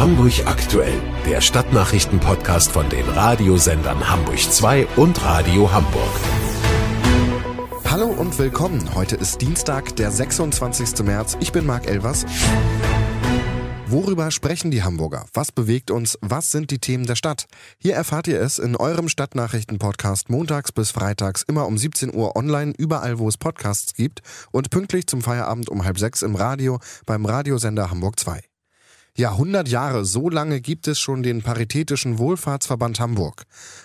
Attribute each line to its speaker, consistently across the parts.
Speaker 1: Hamburg aktuell, der Stadtnachrichten-Podcast von den Radiosendern Hamburg 2 und Radio Hamburg.
Speaker 2: Hallo und willkommen. Heute ist Dienstag, der 26. März. Ich bin Marc Elvers. Worüber sprechen die Hamburger? Was bewegt uns? Was sind die Themen der Stadt? Hier erfahrt ihr es in eurem Stadtnachrichten-Podcast montags bis freitags immer um 17 Uhr online, überall wo es Podcasts gibt und pünktlich zum Feierabend um halb sechs im Radio beim Radiosender Hamburg 2. Ja, 100 Jahre, so lange gibt es schon den Paritätischen Wohlfahrtsverband Hamburg.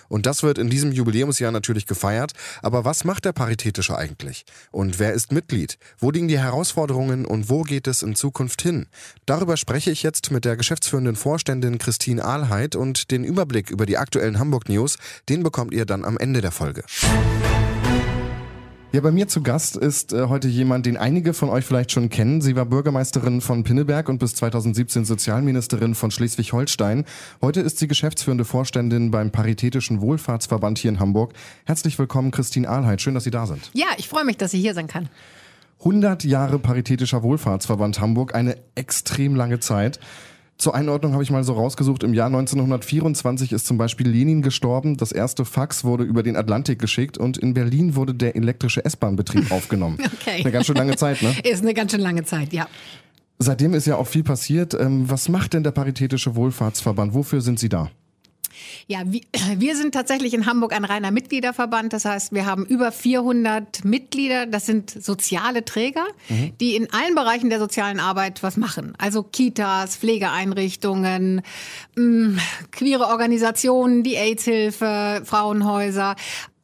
Speaker 2: Und das wird in diesem Jubiläumsjahr natürlich gefeiert. Aber was macht der Paritätische eigentlich? Und wer ist Mitglied? Wo liegen die Herausforderungen und wo geht es in Zukunft hin? Darüber spreche ich jetzt mit der geschäftsführenden Vorständin Christine Ahlheit und den Überblick über die aktuellen Hamburg News, den bekommt ihr dann am Ende der Folge. Ja, bei mir zu Gast ist äh, heute jemand, den einige von euch vielleicht schon kennen. Sie war Bürgermeisterin von Pinneberg und bis 2017 Sozialministerin von Schleswig-Holstein. Heute ist sie geschäftsführende Vorständin beim Paritätischen Wohlfahrtsverband hier in Hamburg. Herzlich willkommen, Christine Ahlheit. Schön, dass Sie da sind.
Speaker 3: Ja, ich freue mich, dass ich hier sein kann.
Speaker 2: 100 Jahre Paritätischer Wohlfahrtsverband Hamburg, eine extrem lange Zeit. Zur Einordnung habe ich mal so rausgesucht, im Jahr 1924 ist zum Beispiel Lenin gestorben, das erste Fax wurde über den Atlantik geschickt und in Berlin wurde der elektrische S-Bahn-Betrieb aufgenommen.
Speaker 3: Okay. Eine ganz schön lange Zeit, ne? Ist eine ganz schön lange Zeit, ja.
Speaker 2: Seitdem ist ja auch viel passiert. Ähm, was macht denn der Paritätische Wohlfahrtsverband? Wofür sind Sie da?
Speaker 3: Ja, wir sind tatsächlich in Hamburg ein reiner Mitgliederverband. Das heißt, wir haben über 400 Mitglieder. Das sind soziale Träger, mhm. die in allen Bereichen der sozialen Arbeit was machen. Also Kitas, Pflegeeinrichtungen, mm, queere Organisationen, die AIDS-Hilfe, Frauenhäuser.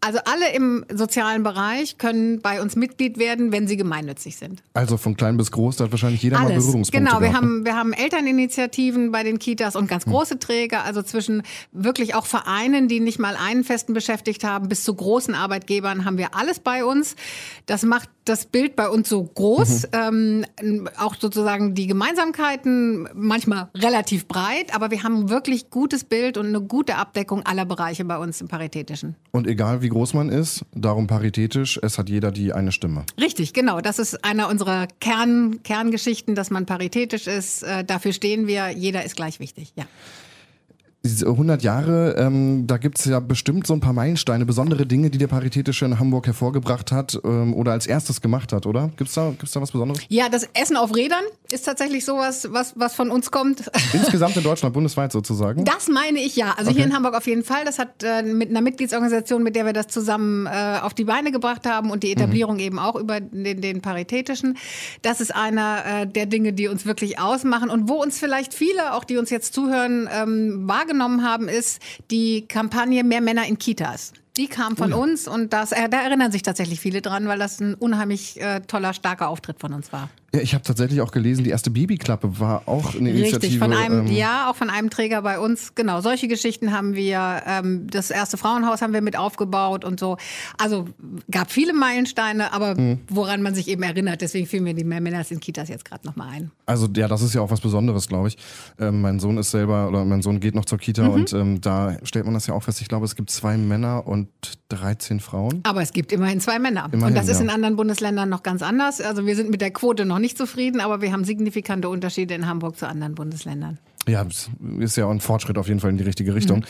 Speaker 3: Also alle im sozialen Bereich können bei uns Mitglied werden, wenn sie gemeinnützig sind.
Speaker 2: Also von klein bis groß, da hat wahrscheinlich jeder Alles. mal Berührungspunkte. Genau, wir gehabt. haben
Speaker 3: ne? wir haben Elterninitiativen bei den Kitas und ganz hm. große Träger, also zwischen wirklich auch Vereinen, die nicht mal einen festen beschäftigt haben, bis zu großen Arbeitgebern haben wir alles bei uns. Das macht das Bild bei uns so groß, mhm. ähm, auch sozusagen die Gemeinsamkeiten manchmal relativ breit, aber wir haben wirklich gutes Bild und eine gute Abdeckung aller Bereiche bei uns im Paritätischen.
Speaker 2: Und egal wie groß man ist, darum paritätisch, es hat jeder die eine Stimme.
Speaker 3: Richtig, genau. Das ist einer unserer Kern, Kerngeschichten, dass man paritätisch ist. Äh, dafür stehen wir, jeder ist gleich wichtig, ja
Speaker 2: diese 100 Jahre, ähm, da es ja bestimmt so ein paar Meilensteine, besondere Dinge, die der Paritätische in Hamburg hervorgebracht hat ähm, oder als erstes gemacht hat, oder? Gibt's da, gibt's da was Besonderes?
Speaker 3: Ja, das Essen auf Rädern ist tatsächlich sowas, was, was von uns kommt.
Speaker 2: Insgesamt in Deutschland, bundesweit sozusagen? Das
Speaker 3: meine ich ja. Also okay. hier in Hamburg auf jeden Fall. Das hat äh, mit einer Mitgliedsorganisation, mit der wir das zusammen äh, auf die Beine gebracht haben und die mhm. Etablierung mhm. eben auch über den, den Paritätischen. Das ist einer äh, der Dinge, die uns wirklich ausmachen und wo uns vielleicht viele, auch die uns jetzt zuhören, ähm, wahrgenommen vorgenommen haben, ist die Kampagne Mehr Männer in Kitas. Die kam von cool. Oh uns und das, äh, da erinnern sich tatsächlich viele dran, weil das ein unheimlich äh, toller, starker Auftritt von uns war.
Speaker 2: Ja, ich habe tatsächlich auch gelesen, die erste Babyklappe war auch eine Initiative. Richtig, von einem, ähm, ja,
Speaker 3: auch von einem Träger bei uns. Genau, solche Geschichten haben wir, ähm, das erste Frauenhaus haben wir mit aufgebaut und so. Also gab viele Meilensteine, aber mhm. woran man sich eben erinnert, deswegen fielen mir die Männer in Kitas jetzt gerade nochmal ein.
Speaker 2: Also ja, das ist ja auch was Besonderes, glaube ich. Ähm, mein Sohn ist selber, oder mein Sohn geht noch zur Kita mhm. und ähm, da stellt man das ja auch fest. Ich glaube, es gibt zwei Männer und und 13 Frauen.
Speaker 3: Aber es gibt immerhin zwei Männer. Immerhin, und das ist ja. in anderen Bundesländern noch ganz anders. Also wir sind mit der Quote noch nicht zufrieden, aber wir haben signifikante Unterschiede in Hamburg zu anderen Bundesländern.
Speaker 2: Ja, ist ja auch ein Fortschritt auf jeden Fall in die richtige Richtung. Mhm.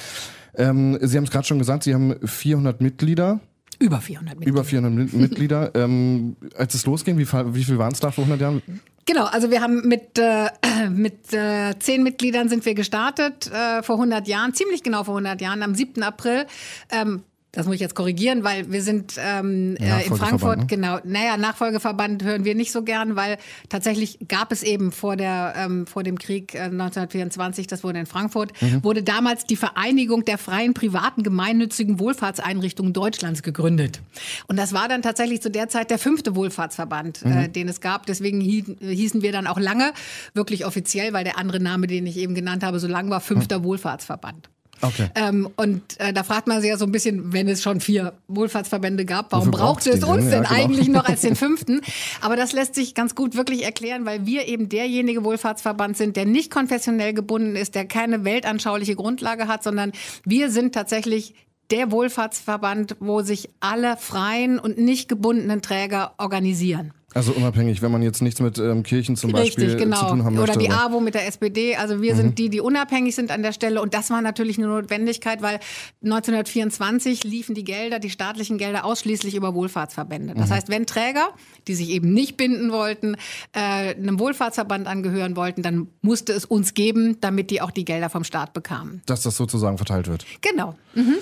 Speaker 2: Ähm, Sie haben es gerade schon gesagt, Sie haben 400 Mitglieder. Über 400 Mitglieder. Über 400 Mitglieder. ähm, als es losging, wie, wie viel waren es da vor 100 Jahren?
Speaker 3: Genau, also wir haben mit, äh, mit äh, zehn Mitgliedern sind wir gestartet äh, vor 100 Jahren, ziemlich genau vor 100 Jahren, am 7. April. Ähm, das muss ich jetzt korrigieren, weil wir sind ähm, äh, in Frankfurt, ne? genau. Naja, Nachfolgeverband hören wir nicht so gern, weil tatsächlich gab es eben vor, der, ähm, vor dem Krieg äh, 1924, das wurde in Frankfurt, mhm. wurde damals die Vereinigung der freien privaten gemeinnützigen Wohlfahrtseinrichtungen Deutschlands gegründet. Und das war dann tatsächlich zu der Zeit der fünfte Wohlfahrtsverband, äh, mhm. äh, den es gab. Deswegen hießen wir dann auch lange, wirklich offiziell, weil der andere Name, den ich eben genannt habe, so lang war, fünfter mhm. Wohlfahrtsverband. Okay. Ähm, und äh, da fragt man sich ja so ein bisschen, wenn es schon vier Wohlfahrtsverbände gab, warum brauchte es uns denn, ja, genau. eigentlich noch als den fünften? Aber das lässt sich ganz gut wirklich erklären, weil wir eben derjenige Wohlfahrtsverband sind, der nicht konfessionell gebunden ist, der keine weltanschauliche Grundlage hat, sondern wir sind tatsächlich der Wohlfahrtsverband, wo sich alle freien und nicht gebundenen Träger organisieren.
Speaker 2: Also unabhängig, wenn man jetzt nichts mit ähm, Kirchen zum Richtig, Beispiel äh, genau. zu tun haben möchte. Oder die AWO
Speaker 3: mit der SPD. Also wir mhm. sind die, die unabhängig sind an der Stelle. Und das war natürlich eine Notwendigkeit, weil 1924 liefen die Gelder, die staatlichen Gelder ausschließlich über Wohlfahrtsverbände. Das mhm. heißt, wenn Träger, die sich eben nicht binden wollten, äh, einem Wohlfahrtsverband angehören wollten, dann musste es uns geben, damit die auch die Gelder vom Staat bekamen.
Speaker 2: Dass das sozusagen verteilt wird.
Speaker 3: Genau. Mhm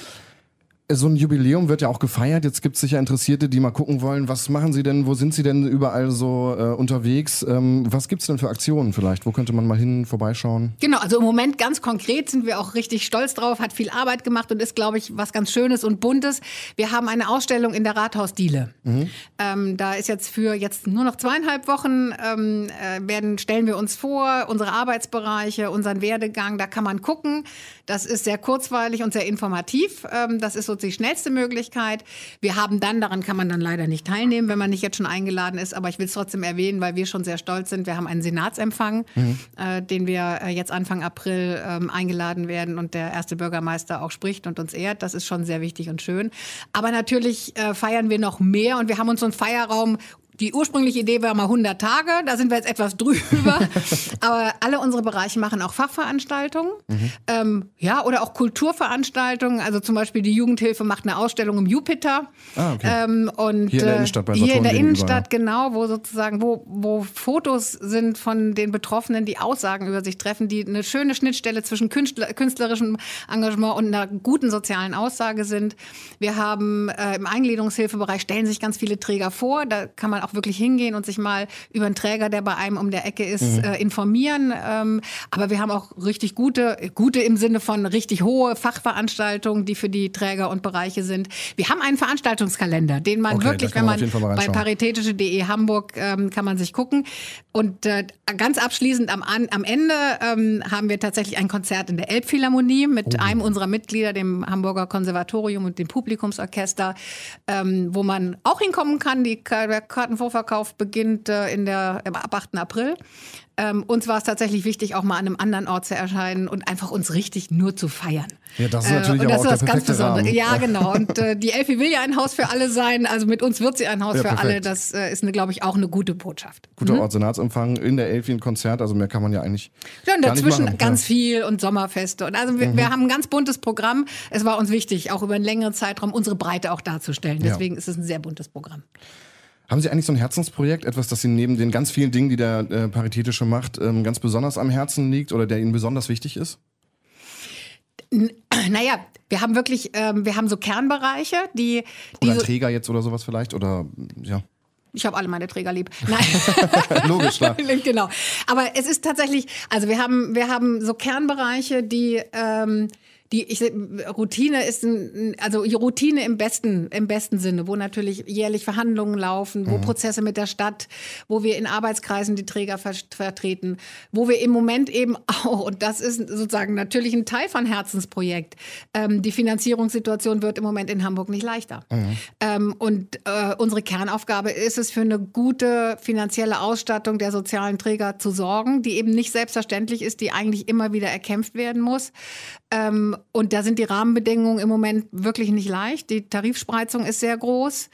Speaker 2: so ein Jubiläum wird ja auch gefeiert. Jetzt gibt es sicher Interessierte, die mal gucken wollen, was machen sie denn, wo sind sie denn überall so äh, unterwegs? Ähm, was gibt es denn für Aktionen vielleicht? Wo könnte man mal hin vorbeischauen?
Speaker 3: Genau, also im Moment ganz konkret sind wir auch richtig stolz drauf, hat viel Arbeit gemacht und ist, glaube ich, was ganz Schönes und Buntes. Wir haben eine Ausstellung in der Rathausdiele. Mhm. Ähm, da ist jetzt für jetzt nur noch zweieinhalb Wochen, ähm, äh, werden, stellen wir uns vor, unsere Arbeitsbereiche, unseren Werdegang, da kann man gucken. Das ist sehr kurzweilig und sehr informativ. Ähm, das ist so absolut die schnellste Möglichkeit. Wir haben dann, daran kann man dann leider nicht teilnehmen, wenn man nicht jetzt schon eingeladen ist, aber ich will es trotzdem erwähnen, weil wir schon sehr stolz sind. Wir haben einen Senatsempfang, mhm. äh, den wir äh, jetzt Anfang April ähm, eingeladen werden und der erste Bürgermeister auch spricht und uns ehrt. Das ist schon sehr wichtig und schön. Aber natürlich äh, feiern wir noch mehr und wir haben uns so einen Feierraum die ursprüngliche Idee war mal 100 Tage, da sind wir jetzt etwas drüber. Aber alle unsere Bereiche machen auch Fachveranstaltungen. Mhm. Ähm, ja, oder auch Kulturveranstaltungen. Also zum Beispiel die Jugendhilfe macht eine Ausstellung im Jupiter. Ah, okay. ähm, und, hier in der äh, Innenstadt bei Saturn Hier in der Innenstadt, genau, wo sozusagen, wo, wo Fotos sind von den Betroffenen, die Aussagen über sich treffen, die eine schöne Schnittstelle zwischen Künstler, künstlerischem Engagement und einer guten sozialen Aussage sind. Wir haben äh, im Eingliederungshilfebereich stellen sich ganz viele Träger vor. Da kann man auch auch wirklich hingehen und sich mal über einen Träger, der bei einem um der Ecke ist, mhm. äh, informieren. Ähm, aber wir haben auch richtig gute, gute im Sinne von richtig hohe Fachveranstaltungen, die für die Träger und Bereiche sind. Wir haben einen Veranstaltungskalender, den man okay, wirklich, wenn man, man bei paritätische.de Hamburg ähm, kann man sich gucken. Und äh, ganz abschließend am, am Ende ähm, haben wir tatsächlich ein Konzert in der Elbphilharmonie mit oh. einem unserer Mitglieder, dem Hamburger Konservatorium und dem Publikumsorchester, ähm, wo man auch hinkommen kann. Die Karten Vorverkauf beginnt äh, in der, ab 8. April. Ähm, uns war es tatsächlich wichtig, auch mal an einem anderen Ort zu erscheinen und einfach uns richtig nur zu feiern.
Speaker 2: Ja, das ist äh, natürlich äh, und das auch ist was ganz Besonderes. Ja, genau.
Speaker 3: Und äh, die Elfi will ja ein Haus für alle sein. Also mit uns wird sie ein Haus ja, für perfekt. alle. Das äh, ist, glaube ich, auch eine gute Botschaft. Guter mhm.
Speaker 2: Senatsempfang in der Elfi ein Konzert. Also mehr kann man ja eigentlich. Ja, und dazwischen machen, ganz ja.
Speaker 3: viel und Sommerfeste. Und also wir, mhm. wir, haben ein ganz buntes Programm. Es war uns wichtig, auch über einen längeren Zeitraum unsere Breite auch darzustellen. Deswegen ja. ist es ein sehr buntes Programm.
Speaker 2: Haben Sie eigentlich so ein Herzensprojekt, etwas, das Ihnen neben den ganz vielen Dingen, die der äh, Paritätische macht, ähm, ganz besonders am Herzen liegt oder der Ihnen besonders wichtig ist?
Speaker 3: naja, wir haben wirklich, ähm, wir haben so Kernbereiche, die. die oder ein
Speaker 2: Träger jetzt oder sowas vielleicht? Oder mm, ja.
Speaker 3: Ich habe alle meine Träger lieb. Nein. Logisch, klar. genau. Aber es ist tatsächlich, also wir haben, wir haben so Kernbereiche, die, ähm, die ich, Routine ist ein, also Routine im besten im besten Sinne, wo natürlich jährlich Verhandlungen laufen, wo mhm. Prozesse mit der Stadt, wo wir in Arbeitskreisen die Träger ver vertreten, wo wir im Moment eben auch und das ist sozusagen natürlich ein Teil von Herzensprojekt. Ähm, die Finanzierungssituation wird im Moment in Hamburg nicht leichter. Mhm. Ähm, und äh, unsere Kernaufgabe ist es, für eine gute finanzielle Ausstattung der sozialen Träger zu sorgen, die eben nicht selbstverständlich ist, die eigentlich immer wieder erkämpft werden muss. Ähm, und da sind die Rahmenbedingungen im Moment wirklich nicht leicht. Die Tarifspreizung ist sehr groß.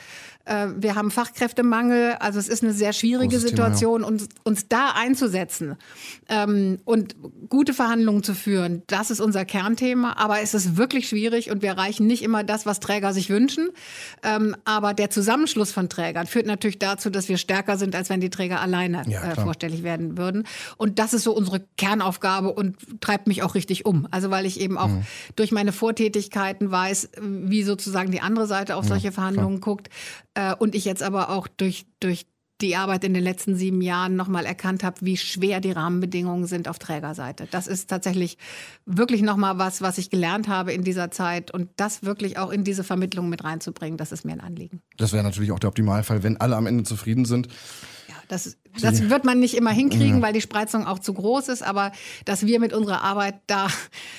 Speaker 3: Äh, wir haben Fachkräftemangel. Also es ist eine sehr schwierige Großes Situation, Thema, ja. uns, uns da einzusetzen ähm, und gute Verhandlungen zu führen. Das ist unser Kernthema. Aber es ist wirklich schwierig und wir erreichen nicht immer das, was Träger sich wünschen. Ähm, aber der Zusammenschluss von Trägern führt natürlich dazu, dass wir stärker sind, als wenn die Träger alleine ja, äh, vorstellig werden würden. Und das ist so unsere Kernaufgabe und treibt mich auch richtig um. Also weil ich eben auch mhm. durch meine Vortätigkeiten weiß, wie sozusagen die andere Seite auf ja, solche Verhandlungen klar. guckt äh, und ich jetzt aber auch durch, durch die Arbeit in den letzten sieben Jahren nochmal erkannt habe, wie schwer die Rahmenbedingungen sind auf Trägerseite. Das ist tatsächlich wirklich nochmal was, was ich gelernt habe in dieser Zeit und das wirklich auch in diese Vermittlung mit reinzubringen, das ist mir ein Anliegen.
Speaker 2: Das wäre natürlich auch der Optimalfall, wenn alle am Ende zufrieden sind.
Speaker 3: Ja, das ist, das wird man nicht immer hinkriegen, ja. weil die Spreizung auch zu groß ist, aber dass wir mit unserer Arbeit da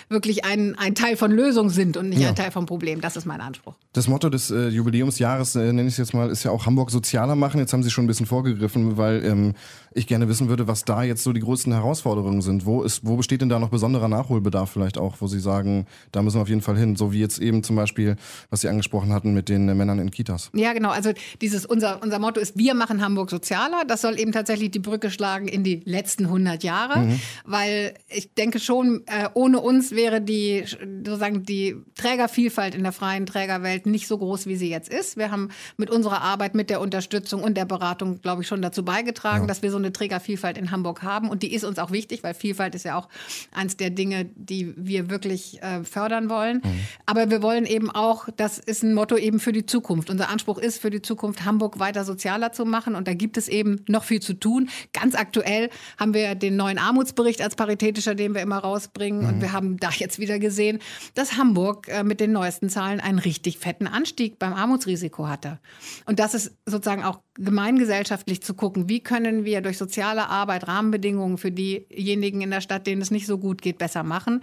Speaker 3: wirklich ein, ein Teil von Lösung sind und nicht ja. ein Teil vom Problem, das ist mein Anspruch.
Speaker 2: Das Motto des äh, Jubiläumsjahres, äh, nenne ich es jetzt mal, ist ja auch Hamburg sozialer machen. Jetzt haben Sie schon ein bisschen vorgegriffen, weil ähm, ich gerne wissen würde, was da jetzt so die größten Herausforderungen sind. Wo, ist, wo besteht denn da noch besonderer Nachholbedarf vielleicht auch, wo Sie sagen, da müssen wir auf jeden Fall hin, so wie jetzt eben zum Beispiel, was Sie angesprochen hatten mit den äh, Männern in Kitas.
Speaker 3: Ja, genau. Also dieses unser, unser Motto ist, wir machen Hamburg sozialer. Das soll eben tatsächlich tatsächlich die Brücke schlagen in die letzten 100 Jahre, mhm. weil ich denke schon, äh, ohne uns wäre die sozusagen die Trägervielfalt in der freien Trägerwelt nicht so groß, wie sie jetzt ist. Wir haben mit unserer Arbeit, mit der Unterstützung und der Beratung, glaube ich, schon dazu beigetragen, ja. dass wir so eine Trägervielfalt in Hamburg haben. Und die ist uns auch wichtig, weil Vielfalt ist ja auch eins der Dinge, die wir wirklich äh, fördern wollen. Mhm. Aber wir wollen eben auch, das ist ein Motto eben für die Zukunft. Unser Anspruch ist für die Zukunft, Hamburg weiter sozialer zu machen. Und da gibt es eben noch viel zu zu tun. Ganz aktuell haben wir den neuen Armutsbericht als paritätischer, den wir immer rausbringen. Mhm. Und wir haben da jetzt wieder gesehen, dass Hamburg äh, mit den neuesten Zahlen einen richtig fetten Anstieg beim Armutsrisiko hatte. Und das ist sozusagen auch gemeingesellschaftlich zu gucken, wie können wir durch soziale Arbeit Rahmenbedingungen für diejenigen in der Stadt, denen es nicht so gut geht, besser machen.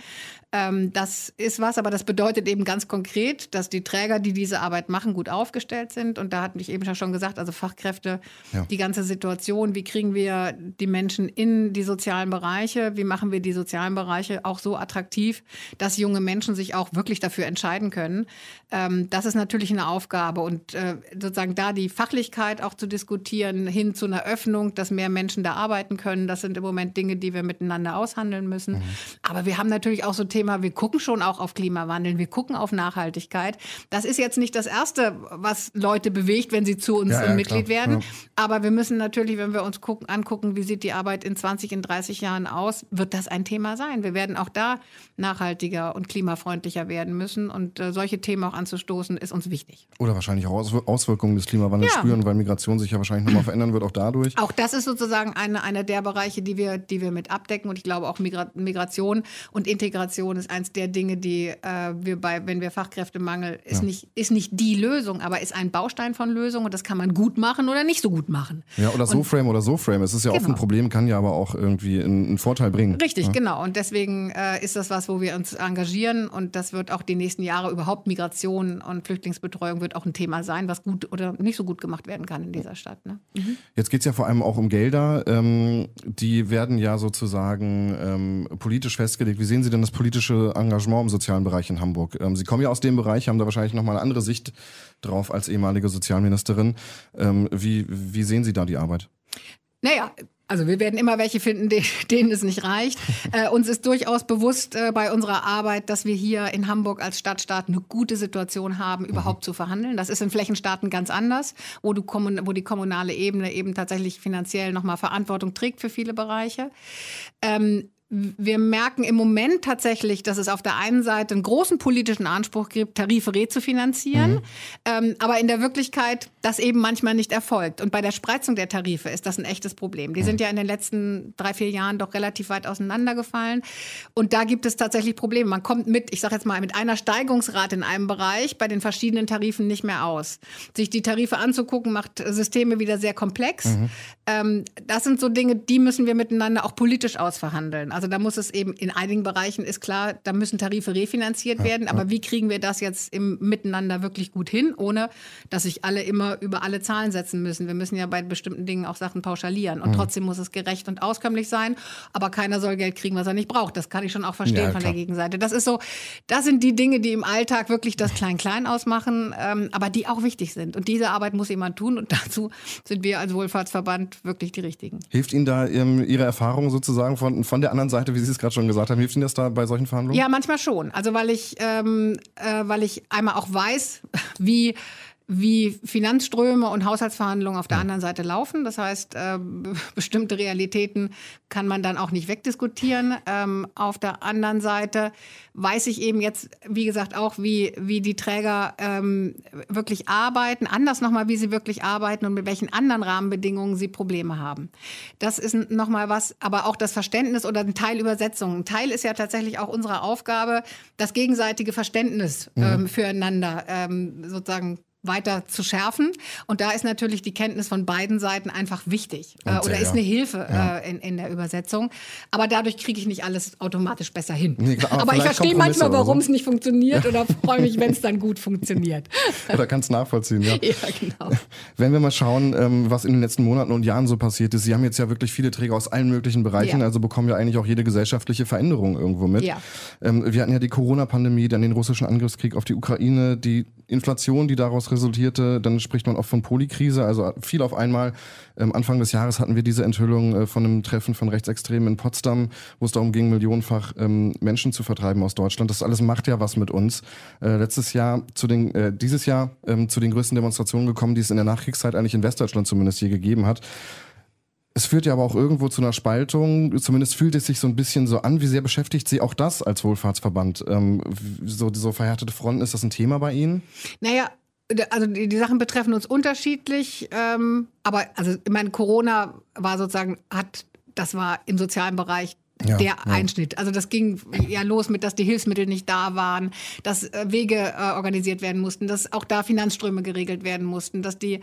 Speaker 3: Ähm, das ist was, aber das bedeutet eben ganz konkret, dass die Träger, die diese Arbeit machen, gut aufgestellt sind. Und da hatte ich eben schon gesagt, also Fachkräfte, ja. die ganze Situation, wie kriegen wir die Menschen in die sozialen Bereiche, wie machen wir die sozialen Bereiche auch so attraktiv, dass junge Menschen sich auch wirklich dafür entscheiden können. Ähm, das ist natürlich eine Aufgabe und äh, sozusagen da die Fachlichkeit auch zu zu diskutieren, hin zu einer Öffnung, dass mehr Menschen da arbeiten können. Das sind im Moment Dinge, die wir miteinander aushandeln müssen. Mhm. Aber wir haben natürlich auch so Thema, wir gucken schon auch auf Klimawandel, wir gucken auf Nachhaltigkeit. Das ist jetzt nicht das Erste, was Leute bewegt, wenn sie zu uns ja, ja, Mitglied klar. werden. Ja. Aber wir müssen natürlich, wenn wir uns gucken, angucken, wie sieht die Arbeit in 20, in 30 Jahren aus, wird das ein Thema sein. Wir werden auch da nachhaltiger und klimafreundlicher werden müssen. Und äh, solche Themen auch anzustoßen, ist uns wichtig.
Speaker 2: Oder wahrscheinlich auch Auswirkungen des Klimawandels spüren, weil Migration Situation sich ja wahrscheinlich nochmal verändern wird, auch dadurch.
Speaker 3: Auch das ist sozusagen einer eine der Bereiche, die wir, die wir mit abdecken. Und ich glaube auch Migra Migration und Integration ist eins der Dinge, die äh, wir bei, wenn wir Fachkräftemangel, ist, ja. nicht, ist nicht die Lösung, aber ist ein Baustein von Lösung und das kann man gut machen oder nicht so gut machen.
Speaker 2: Ja, oder und, so frame oder so frame. Es ist ja genau. oft ein Problem, kann ja aber auch irgendwie einen, Vorteil bringen. Richtig, ja.
Speaker 3: genau. Und deswegen äh, ist das was, wo wir uns engagieren und das wird auch die nächsten Jahre überhaupt Migration und Flüchtlingsbetreuung wird auch ein Thema sein, was gut oder nicht so gut gemacht werden kann in diesem dieser Stadt. Ne? Mhm.
Speaker 2: Jetzt geht es ja vor allem auch um Gelder. Ähm, die werden ja sozusagen ähm, politisch festgelegt. Wie sehen Sie denn das politische Engagement im sozialen Bereich in Hamburg? Ähm, Sie kommen ja aus dem Bereich, haben da wahrscheinlich nochmal eine andere Sicht drauf als ehemalige Sozialministerin. Ähm, wie, wie sehen Sie da die Arbeit?
Speaker 3: Naja, also wir werden immer welche finden, denen es nicht reicht. Äh, uns ist durchaus bewusst äh, bei unserer Arbeit, dass wir hier in Hamburg als Stadtstaat eine gute Situation haben, mhm. überhaupt mhm. zu verhandeln. Das ist in Flächenstaaten ganz anders, wo, du, wo die kommunale Ebene eben tatsächlich finanziell nochmal Verantwortung trägt für viele Bereiche. Ähm, wir merken im Moment tatsächlich, dass es auf der einen Seite einen großen politischen Anspruch gibt, Tarife rezufinanzieren, mhm. ähm, aber in der Wirklichkeit das eben manchmal nicht erfolgt. Und bei der Spreizung der Tarife ist das ein echtes Problem. Die mhm. sind ja in den letzten drei, vier Jahren doch relativ weit auseinandergefallen. Und da gibt es tatsächlich Probleme. Man kommt mit, ich sage jetzt mal, mit einer Steigungsrate in einem Bereich bei den verschiedenen Tarifen nicht mehr aus. Sich die Tarife anzugucken, macht Systeme wieder sehr komplex. Mhm. Ähm, das sind so Dinge, die müssen wir miteinander auch politisch ausverhandeln. Also da muss es eben in einigen Bereichen ist klar, da müssen Tarife refinanziert ja, werden. Aber ja. wie kriegen wir das jetzt im Miteinander wirklich gut hin, ohne dass sich alle immer über alle Zahlen setzen müssen? Wir müssen ja bei bestimmten Dingen auch Sachen pauschalieren und mhm. trotzdem muss es gerecht und auskömmlich sein. Aber keiner soll Geld kriegen, was er nicht braucht. Das kann ich schon auch verstehen ja, von der Gegenseite. Das ist so, das sind die Dinge, die im Alltag wirklich das Klein-Klein ausmachen, ähm, aber die auch wichtig sind. Und diese Arbeit muss jemand tun und dazu sind wir als Wohlfahrtsverband wirklich die richtigen.
Speaker 2: Hilft Ihnen da ähm, Ihre Erfahrung sozusagen von, von der anderen anderen Seite, wie Sie es gerade schon gesagt haben, hilft Ihnen das da bei solchen Verhandlungen? Ja,
Speaker 3: manchmal schon. Also weil ich, ähm, äh, weil ich einmal auch weiß, wie wie Finanzströme und Haushaltsverhandlungen auf der anderen Seite laufen. Das heißt, äh, bestimmte Realitäten kann man dann auch nicht wegdiskutieren. Ähm, auf der anderen Seite weiß ich eben jetzt, wie gesagt, auch, wie, wie die Träger ähm, wirklich arbeiten, anders nochmal, wie sie wirklich arbeiten und mit welchen anderen Rahmenbedingungen sie Probleme haben. Das ist nochmal was, aber auch das Verständnis oder ein Teil Übersetzung. Ein Teil ist ja tatsächlich auch unsere Aufgabe, das gegenseitige Verständnis mhm. ähm, füreinander ähm, sozusagen weiter zu schärfen. Und da ist natürlich die Kenntnis von beiden Seiten einfach wichtig äh, oder ist eine Hilfe ja. äh, in, in der Übersetzung. Aber dadurch kriege ich nicht alles automatisch besser hin. Nee, klar, aber ich verstehe manchmal, warum es nicht funktioniert ja. oder freue mich, wenn es dann gut funktioniert.
Speaker 2: Oder kannst nachvollziehen, ja. ja genau. Wenn wir mal schauen, ähm, was in den letzten Monaten und Jahren so passiert ist. Sie haben jetzt ja wirklich viele Träger aus allen möglichen Bereichen, also bekommen ja eigentlich auch jede gesellschaftliche Veränderung irgendwo mit. Ähm, wir hatten ja die Corona-Pandemie, dann den russischen Angriffskrieg auf die Ukraine, die Inflation, die daraus resultierte. Dann spricht man oft von Polikrise, also äh, viel auf einmal. Ähm, Anfang des Jahres hatten wir diese Enthüllung äh, von einem Treffen von Rechtsextremen in Potsdam, wo es darum ging, millionenfach ähm, Menschen zu vertreiben aus Deutschland. Das alles macht ja was mit uns. Äh, letztes Jahr zu den, äh, dieses Jahr ähm, zu den größten Demonstrationen gekommen, die es in der Nachkriegszeit eigentlich in Westdeutschland zumindest je gegeben hat es führt ja aber auch irgendwo zu einer Spaltung. Zumindest fühlt es sich so ein bisschen so an. Wie sehr beschäftigt Sie auch das als Wohlfahrtsverband? Ähm, so, so verhärtete Fronten, ist das ein Thema bei Ihnen?
Speaker 3: Naja, also die, die Sachen betreffen uns unterschiedlich. Ähm, aber also, ich meine, Corona war sozusagen, hat, das war im sozialen Bereich ja, der ja. Einschnitt. Also das ging ja los mit, dass die Hilfsmittel nicht da waren, dass äh, Wege äh, organisiert werden mussten, dass auch da Finanzströme geregelt werden mussten, dass die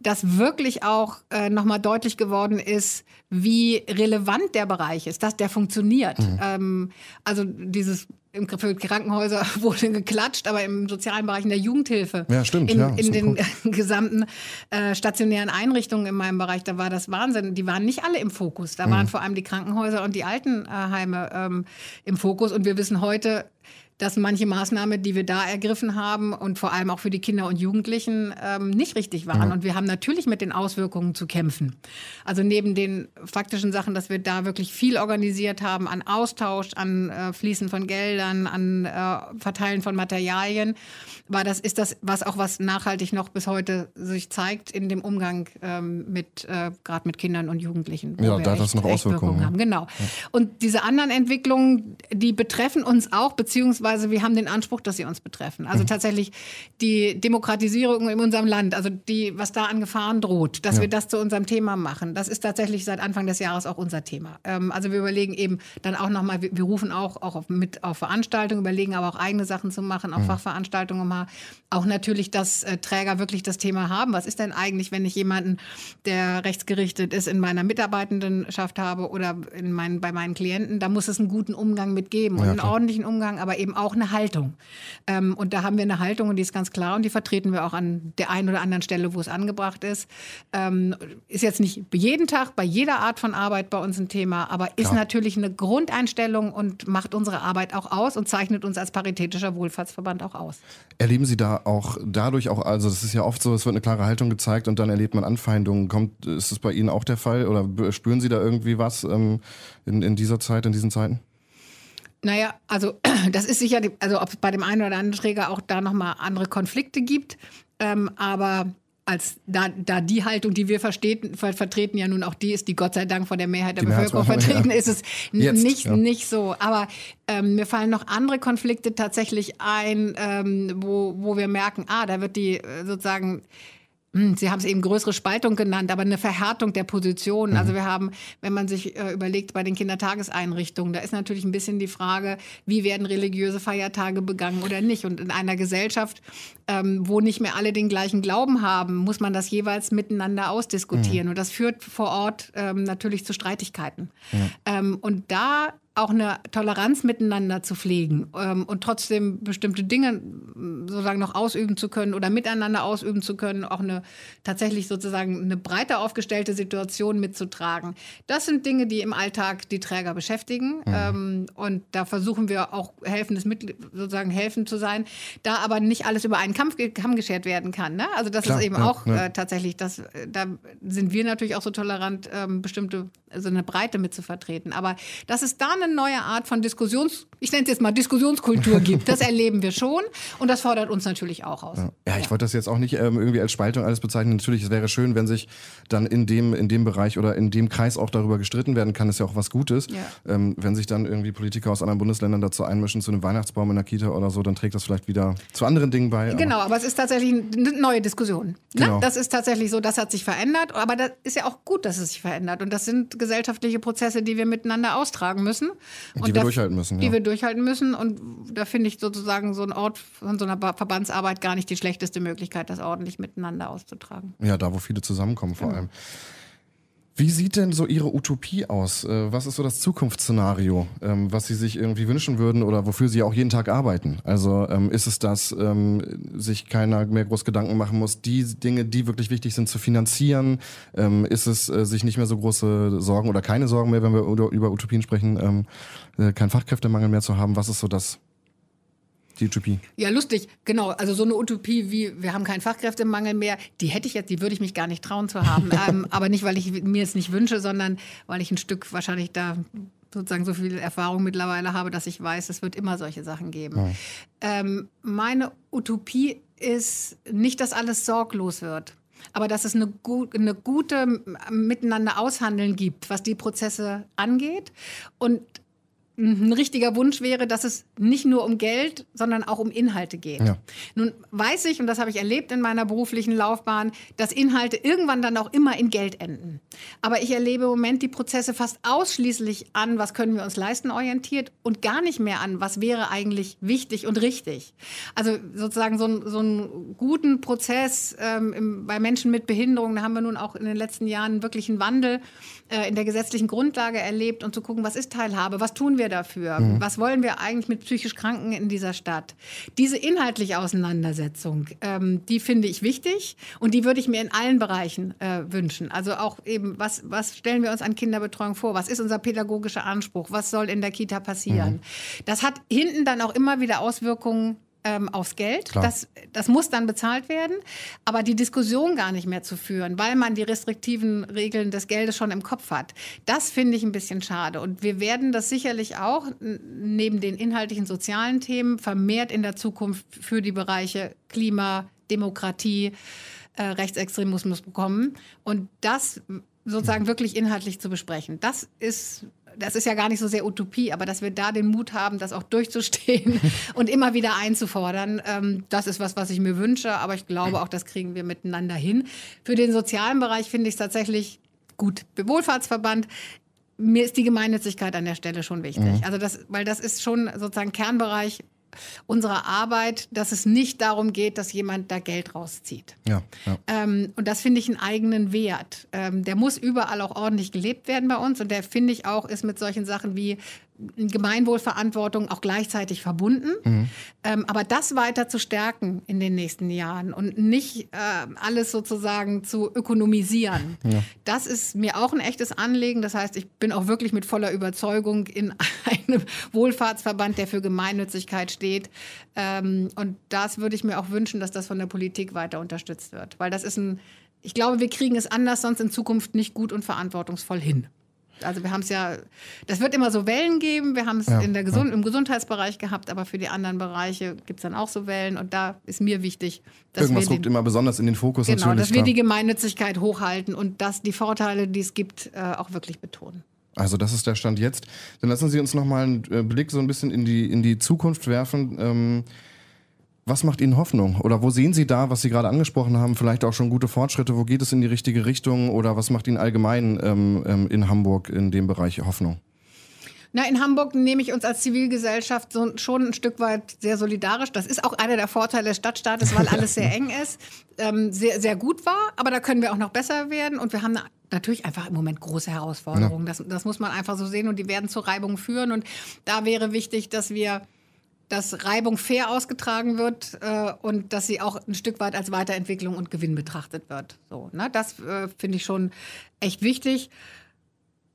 Speaker 3: dass wirklich auch äh, nochmal deutlich geworden ist, wie relevant der Bereich ist, dass der funktioniert. Mhm. Ähm, also dieses im für Krankenhäuser wurde geklatscht, aber im sozialen Bereich in der Jugendhilfe, ja, stimmt, in, ja, in den Punkt. gesamten äh, stationären Einrichtungen in meinem Bereich, da war das Wahnsinn. Die waren nicht alle im Fokus. Da mhm. waren vor allem die Krankenhäuser und die Altenheime ähm, im Fokus. Und wir wissen heute, dass manche Maßnahmen, die wir da ergriffen haben und vor allem auch für die Kinder und Jugendlichen ähm, nicht richtig waren. Mhm. Und wir haben natürlich mit den Auswirkungen zu kämpfen. Also neben den faktischen Sachen, dass wir da wirklich viel organisiert haben an Austausch, an äh, Fließen von Geldern, an äh, Verteilen von Materialien, war das ist das was auch was nachhaltig noch bis heute sich zeigt in dem Umgang ähm, mit äh, gerade mit Kindern und Jugendlichen. Ja, da hat das noch Auswirkungen haben. Genau. Ja. Und diese anderen Entwicklungen, die betreffen uns auch beziehungsweise beziehungsweise wir haben den Anspruch, dass sie uns betreffen. Also mhm. tatsächlich die Demokratisierung in unserem Land, also die, was da an Gefahren droht, dass ja. wir das zu unserem Thema machen, das ist tatsächlich seit Anfang des Jahres auch unser Thema. Ähm, also wir überlegen eben dann auch nochmal, wir, wir rufen auch, auch auf, mit auf Veranstaltungen, überlegen aber auch eigene Sachen zu machen, auch mhm. Fachveranstaltungen mal. Auch natürlich, dass äh, Träger wirklich das Thema haben. Was ist denn eigentlich, wenn ich jemanden, der rechtsgerichtet ist, in meiner Mitarbeitendenschaft habe oder in meinen, bei meinen Klienten? Da muss es einen guten Umgang mit geben ja, und einen ordentlichen Umgang, aber eben auch auch eine Haltung. Ähm, und da haben wir eine Haltung und die ist ganz klar und die vertreten wir auch an der einen oder anderen Stelle, wo es angebracht ist. Ähm, ist jetzt nicht jeden Tag, bei jeder Art von Arbeit bei uns ein Thema, aber ist natürlich eine Grundeinstellung und macht unsere Arbeit auch aus und zeichnet uns als paritätischer Wohlfahrtsverband auch aus.
Speaker 2: Erleben Sie da auch dadurch auch, also das ist ja oft so, es wird eine klare Haltung gezeigt und dann erlebt man Anfeindungen. Kommt, ist das bei Ihnen auch der Fall oder spüren Sie da irgendwie was ähm, in, in dieser Zeit, in diesen Zeiten?
Speaker 3: Naja, also das ist sicher, also ob es bei dem einen oder anderen Träger auch da nochmal andere Konflikte gibt, ähm, aber als da, da die Haltung, die wir verstehen, ver vertreten, ja nun auch die ist, die Gott sei Dank von der Mehrheit der die Bevölkerung vertreten ja. ist, es Jetzt, nicht, ja. nicht so. Aber ähm, mir fallen noch andere Konflikte tatsächlich ein, ähm, wo, wo wir merken, ah, da wird die äh, sozusagen hm, Sie haben es eben größere Spaltung genannt, aber eine Verhärtung der Positionen. Also mhm. wir haben, wenn man sich äh, überlegt, bei den Kindertageseinrichtungen, da ist natürlich ein bisschen die Frage, wie werden religiöse Feiertage begangen oder nicht. Und in einer Gesellschaft, ähm, wo nicht mehr alle den gleichen Glauben haben, muss man das jeweils miteinander ausdiskutieren. Mhm. Und das führt vor Ort ähm, natürlich zu Streitigkeiten. Mhm. Ähm, und da auch eine Toleranz miteinander zu pflegen ähm, und trotzdem bestimmte Dinge sozusagen noch ausüben zu können oder miteinander ausüben zu können, auch eine tatsächlich sozusagen eine breiter aufgestellte Situation mitzutragen. Das sind Dinge, die im Alltag die Träger beschäftigen mhm. ähm, und da versuchen wir auch helfendes mit, sozusagen helfen zu sein, da aber nicht alles über einen Kampf, Kamm geschert werden kann. Ne? Also das Klar, ist eben ja, auch ja. Äh, tatsächlich, das, äh, da sind wir natürlich auch so tolerant, ähm, bestimmte so also eine Breite mitzuvertreten. Aber das ist da eine neue Art von Diskussions, ich nenne es jetzt mal Diskussionskultur gibt. Das erleben wir schon und das fordert uns natürlich auch aus. Ja,
Speaker 2: ja. ich wollte das jetzt auch nicht ähm, irgendwie als Spaltung alles bezeichnen. Natürlich, es wäre schön, wenn sich dann in dem, in dem Bereich oder in dem Kreis auch darüber gestritten werden kann, Das ist ja auch was Gutes. Ja. Ähm, wenn sich dann irgendwie Politiker aus anderen Bundesländern dazu einmischen, zu einem Weihnachtsbaum in der Kita oder so, dann trägt das vielleicht wieder zu anderen Dingen bei. Genau,
Speaker 3: aber, aber es ist tatsächlich eine neue Diskussion. Ne? Genau. Das ist tatsächlich so, das hat sich verändert, aber das ist ja auch gut, dass es sich verändert. Und das sind gesellschaftliche Prozesse, die wir miteinander austragen müssen. Die und wir da, durchhalten müssen. Die ja. wir durchhalten müssen. Und da finde ich sozusagen so ein Ort von so einer Verbandsarbeit gar nicht die schlechteste Möglichkeit, das ordentlich miteinander auszutragen.
Speaker 2: Ja, da, wo viele zusammenkommen vor ja. Genau. allem. Wie sieht denn so Ihre Utopie aus? Äh, was ist so das Zukunftsszenario, ähm, was Sie sich irgendwie wünschen würden oder wofür Sie auch jeden Tag arbeiten? Also ähm, ist es, dass ähm, sich keiner mehr groß Gedanken machen muss, die Dinge, die wirklich wichtig sind, zu finanzieren? Ist es äh, sich nicht mehr so große Sorgen oder keine Sorgen mehr, wenn wir über Utopien sprechen, äh, keinen Fachkräftemangel mehr zu haben? Was ist so das die Utopie.
Speaker 3: Ja, lustig, genau. Also so eine Utopie wie wir haben keinen Fachkräftemangel mehr, die hätte ich jetzt, die würde ich mich gar nicht trauen zu haben. ähm, aber nicht, weil ich mir es nicht wünsche, sondern weil ich ein Stück wahrscheinlich da sozusagen so viel Erfahrung mittlerweile habe, dass ich weiß, es wird immer solche Sachen geben. Ähm, meine Utopie ist nicht, dass alles sorglos wird aber dass es eine, eine gute Miteinander aushandeln gibt, was die Prozesse angeht. Und Mhm, ein richtiger Wunsch wäre, dass es nicht nur um Geld, sondern auch um Inhalte geht. Ja. Nun weiß ich, und das habe ich erlebt in meiner beruflichen Laufbahn, dass Inhalte irgendwann dann auch immer in Geld enden. Aber ich erlebe im Moment die Prozesse fast ausschließlich an, was können wir uns leisten, orientiert und gar nicht mehr an, was wäre eigentlich wichtig und richtig. Also sozusagen so, so einen guten Prozess ähm, im, bei Menschen mit Behinderungen, da haben wir nun auch in den letzten Jahren wirklich einen Wandel äh, in der gesetzlichen Grundlage erlebt und zu gucken, was ist Teilhabe, was tun wir dafür? Mhm. Was wollen wir eigentlich mit psychisch Kranken in dieser Stadt? Diese inhaltliche Auseinandersetzung, ähm, die finde ich wichtig und die würde ich mir in allen Bereichen äh, wünschen. Also auch eben, was, was stellen wir uns an Kinderbetreuung vor? Was ist unser pädagogischer Anspruch? Was soll in der Kita passieren? Mhm. Das hat hinten dann auch immer wieder Auswirkungen ähm, aufs Geld. Das, das muss dann bezahlt werden, aber die Diskussion gar nicht mehr zu führen, weil man die restriktiven Regeln des Geldes schon im Kopf hat. Das finde ich ein bisschen schade. Und wir werden das sicherlich auch neben den inhaltlichen sozialen Themen vermehrt in der Zukunft für die Bereiche Klima, Demokratie, äh, Rechtsextremismus bekommen. Und das sozusagen wirklich inhaltlich zu besprechen. Das ist das ist ja gar nicht so sehr Utopie, aber dass wir da den Mut haben, das auch durchzustehen und immer wieder einzufordern, ähm, das ist was, was ich mir wünsche. Aber ich glaube auch, das kriegen wir miteinander hin. Für den sozialen Bereich finde ich es tatsächlich gut. Wohlfahrtsverband mir ist die Gemeinnützigkeit an der Stelle schon wichtig. Mhm. Also das, weil das ist schon sozusagen Kernbereich unserer Arbeit, dass es nicht darum geht, dass jemand da Geld rauszieht. Ja, ja. Ähm, und das finde ich einen eigenen Wert. Ähm, der muss überall auch ordentlich gelebt werden bei uns und der finde ich auch ist mit solchen Sachen wie Gemeinwohlverantwortung auch gleichzeitig verbunden. Mhm. Ähm, aber das weiter zu stärken in den nächsten Jahren und nicht äh, alles sozusagen zu ökonomisieren, ja. das ist mir auch ein echtes Anliegen. Das heißt, ich bin auch wirklich mit voller Überzeugung in einem Wohlfahrtsverband, der für Gemeinnützigkeit steht. Ähm, und das würde ich mir auch wünschen, dass das von der Politik weiter unterstützt wird, weil das ist ein ich glaube, wir kriegen es anders sonst in Zukunft nicht gut und verantwortungsvoll hin also wir haben es ja, das wird immer so Wellen geben. Wir haben es ja, Gesund ja. im Gesundheitsbereich gehabt, aber für die anderen Bereiche gibt es dann auch so Wellen. Und da ist mir wichtig, dass Irgendwas wir rückt
Speaker 2: immer besonders in den Fokus genau, natürlich. dass klar. wir die
Speaker 3: Gemeinnützigkeit hochhalten und dass die Vorteile, die es gibt, äh, auch wirklich betonen.
Speaker 2: Also das ist der Stand jetzt. Dann lassen Sie uns nochmal einen äh, Blick so ein bisschen in die, in die Zukunft werfen. Ähm, was macht Ihnen Hoffnung? Oder wo sehen Sie da, was Sie gerade angesprochen haben, vielleicht auch schon gute Fortschritte? Wo geht es in die richtige Richtung? Oder was macht Ihnen allgemein ähm, ähm, in Hamburg in dem Bereich Hoffnung?
Speaker 3: Na, in Hamburg nehme ich uns als Zivilgesellschaft so, schon ein Stück weit sehr solidarisch. Das ist auch einer der Vorteile des Stadtstaates, weil alles sehr eng ist, ähm, sehr, sehr gut war. Aber da können wir auch noch besser werden. Und wir haben eine natürlich einfach im Moment große Herausforderungen. Ja. Das, das muss man einfach so sehen und die werden zu Reibungen führen. Und da wäre wichtig, dass wir dass Reibung fair ausgetragen wird äh, und dass sie auch ein Stück weit als Weiterentwicklung und Gewinn betrachtet wird. So, ne? Das äh, finde ich schon echt wichtig.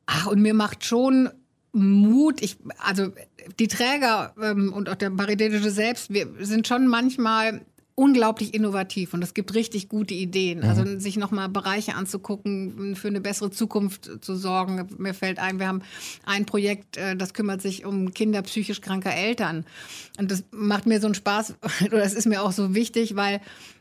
Speaker 3: Ach, und mir macht schon Mut, ich, also die Träger ähm, und auch der Paritätische selbst, wir sind schon manchmal unglaublich innovativ und es gibt richtig gute Ideen. Also mhm. Also sich nochmal Bereiche anzugucken, für eine bessere Zukunft zu sorgen. Mir fällt ein, wir haben ein Projekt, äh, das kümmert sich um Kinder psychisch kranker Eltern. Und das macht mir so einen Spaß oder das ist mir auch so wichtig, weil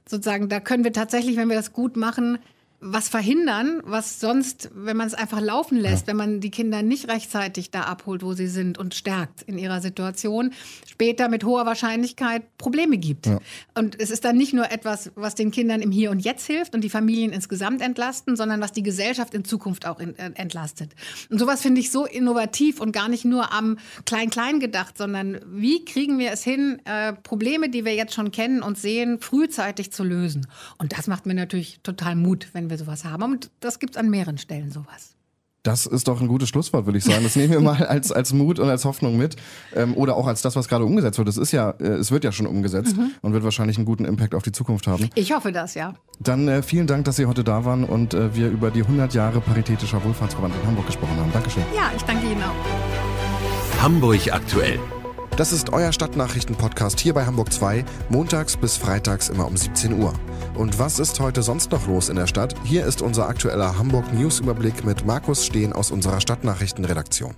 Speaker 3: sozusagen da können wir tatsächlich, wenn wir das gut machen, was verhindern, was sonst, wenn man es einfach laufen lässt, ja. wenn man die Kinder nicht rechtzeitig da abholt, wo sie sind und stärkt in ihrer Situation, später mit hoher Wahrscheinlichkeit Probleme gibt. Ja. Und es ist dann nicht nur etwas, was den Kindern im Hier und Jetzt hilft und die Familien insgesamt entlasten, sondern was die Gesellschaft in Zukunft auch in, äh, entlastet. Und sowas finde ich so innovativ und gar nicht nur am Klein-Klein gedacht, sondern wie kriegen wir es hin, äh, Probleme, die wir jetzt schon kennen und sehen, frühzeitig zu lösen. Und das macht mir natürlich total Mut, wenn wir wir sowas haben. Und das gibt es an mehreren Stellen sowas.
Speaker 2: Das ist doch ein gutes Schlusswort, würde ich sagen. Das nehmen wir mal als, als Mut und als Hoffnung mit. Ähm, oder auch als das, was gerade umgesetzt wird. Es ist ja, äh, es wird ja schon umgesetzt mhm. und wird wahrscheinlich einen guten Impact auf die Zukunft haben.
Speaker 3: Ich hoffe das, ja.
Speaker 2: Dann äh, vielen Dank, dass Sie heute da waren und äh, wir über die 100 Jahre Paritätischer Wohlfahrtsverband in Hamburg gesprochen haben. Dankeschön.
Speaker 3: Ja, ich danke Ihnen auch.
Speaker 2: Hamburg aktuell. Das ist euer Stadtnachrichten-Podcast hier bei Hamburg 2, montags bis freitags immer um 17 Uhr. Und was ist heute sonst noch los in der Stadt? Hier ist unser aktueller Hamburg News Überblick mit Markus Stehn aus unserer Stadtnachrichtenredaktion.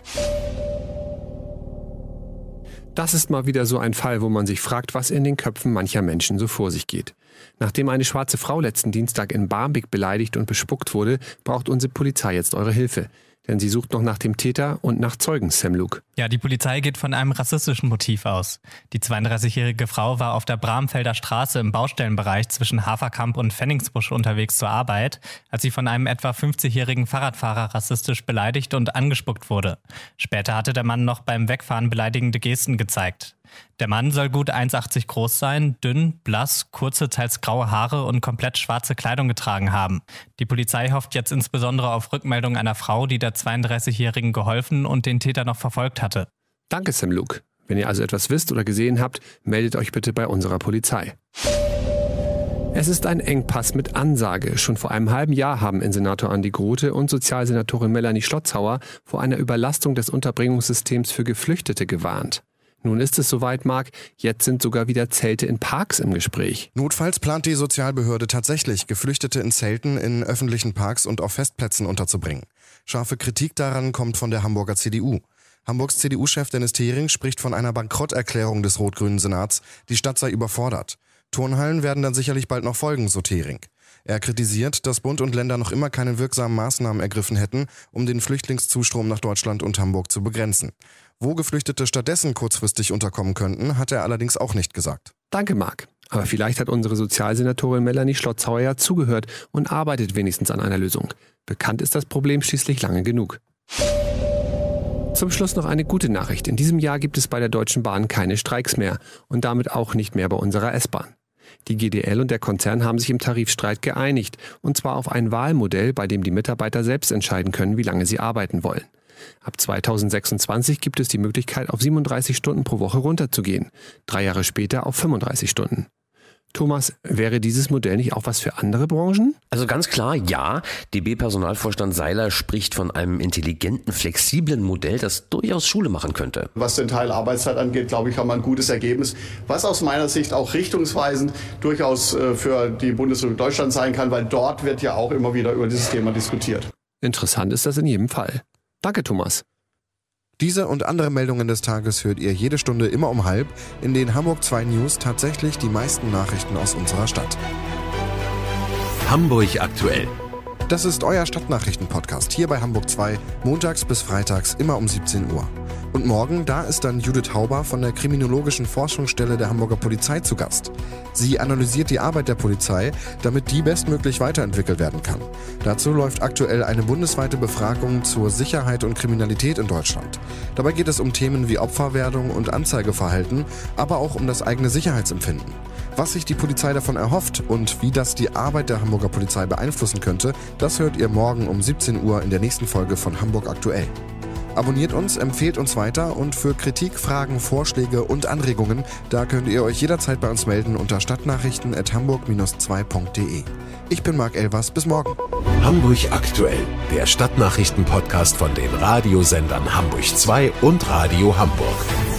Speaker 1: Das ist mal wieder so ein Fall, wo man sich fragt, was in den Köpfen mancher Menschen so vor sich geht. Nachdem eine schwarze Frau letzten Dienstag in Barmbek beleidigt und bespuckt wurde, braucht unsere Polizei jetzt eure Hilfe. Denn sie sucht noch nach dem Täter und nach Zeugen Sam Luke.
Speaker 3: Ja, die Polizei geht von einem rassistischen Motiv aus. Die 32-jährige Frau war auf der Bramfelder Straße im Baustellenbereich zwischen Haferkamp und Fenningsbusch unterwegs zur Arbeit, als sie von einem etwa 50-jährigen Fahrradfahrer rassistisch beleidigt und angespuckt wurde. Später hatte der Mann noch beim Wegfahren beleidigende Gesten gezeigt. Der Mann soll gut 1,80 groß sein, dünn, blass, kurze, teils graue Haare und komplett schwarze Kleidung getragen haben. Die Polizei hofft jetzt insbesondere auf Rückmeldung einer Frau, die der 32-Jährigen geholfen und den Täter noch verfolgt hatte.
Speaker 1: Danke, Sam Luke. Wenn ihr also etwas wisst oder gesehen habt, meldet euch bitte bei unserer Polizei. Es ist ein Engpass mit Ansage. Schon vor einem halben Jahr haben Innensenator Andi Grote und Sozialsenatorin Melanie Schlotzhauer vor einer Überlastung des Unterbringungssystems für Geflüchtete gewarnt. Nun ist es soweit, Marc. Jetzt sind sogar wieder Zelte in Parks im Gespräch.
Speaker 2: Notfalls plant die Sozialbehörde tatsächlich, Geflüchtete in Zelten in öffentlichen Parks und auf Festplätzen unterzubringen. Scharfe Kritik daran kommt von der Hamburger CDU. Hamburgs CDU-Chef Dennis Thering spricht von einer Bankrotterklärung des rot-grünen Senats. Die Stadt sei überfordert. Turnhallen werden dann sicherlich bald noch folgen, so Thering. Er kritisiert, dass Bund und Länder noch immer keine wirksamen Maßnahmen ergriffen hätten, um den Flüchtlingszustrom nach Deutschland und Hamburg zu begrenzen. Wo Geflüchtete stattdessen kurzfristig unterkommen könnten, hat er allerdings auch nicht gesagt. Danke, Marc. Aber vielleicht hat unsere Sozialsenatorin
Speaker 1: Melanie Schlotzauer ja zugehört und arbeitet wenigstens an einer Lösung. Bekannt ist das Problem schließlich lange genug. Zum Schluss noch eine gute Nachricht. In diesem Jahr gibt es bei der Deutschen Bahn keine Streiks mehr und damit auch nicht mehr bei unserer S-Bahn. Die GDL und der Konzern haben sich im Tarifstreit geeinigt, und zwar auf ein Wahlmodell, bei dem die Mitarbeiter selbst entscheiden können, wie lange sie arbeiten wollen. Ab 2026 gibt es die Möglichkeit, auf 37 Stunden pro Woche runterzugehen, drei Jahre später auf 35 Stunden. Thomas, wäre dieses Modell nicht auch was für andere Branchen? Also ganz klar, ja. DB-Personalvorstand Seiler spricht von einem intelligenten, flexiblen Modell, das durchaus Schule machen könnte.
Speaker 2: Was den Teil Arbeitszeit angeht, glaube ich, haben wir ein gutes Ergebnis, was aus meiner Sicht auch richtungsweisend durchaus äh, für die Bundesrepublik Deutschland sein kann, weil dort wird ja auch immer wieder über dieses Thema diskutiert.
Speaker 1: Interessant ist das
Speaker 2: in jedem Fall. Danke, Thomas. Diese und andere Meldungen des Tages hört ihr jede Stunde immer um halb in den Hamburg 2 News tatsächlich die meisten Nachrichten aus unserer Stadt. Hamburg aktuell. Das ist euer Stadtnachrichten-Podcast hier bei Hamburg 2, montags bis freitags immer um 17 Uhr. Und morgen, da ist dann Judith Hauber von der Kriminologischen Forschungsstelle der Hamburger Polizei zu Gast. Sie analysiert die Arbeit der Polizei, damit die bestmöglich weiterentwickelt werden kann. Dazu läuft aktuell eine bundesweite Befragung zur Sicherheit und Kriminalität in Deutschland. Dabei geht es um Themen wie Opferwerdung und Anzeigeverhalten, aber auch um das eigene Sicherheitsempfinden. Was sich die Polizei davon erhofft und wie das die Arbeit der Hamburger Polizei beeinflussen könnte, das hört ihr morgen um 17 Uhr in der nächsten Folge von Hamburg aktuell. Abonniert uns, empfehlt uns weiter und für Kritik, Fragen, Vorschläge und Anregungen, da könnt ihr euch jederzeit bei uns melden unter stadtnachrichten@hamburg-2.de. Ich bin Marc Elvers, bis morgen.
Speaker 1: Hamburg aktuell, der Stadtnachrichten-Podcast von den Radiosendern Hamburg 2 und Radio Hamburg.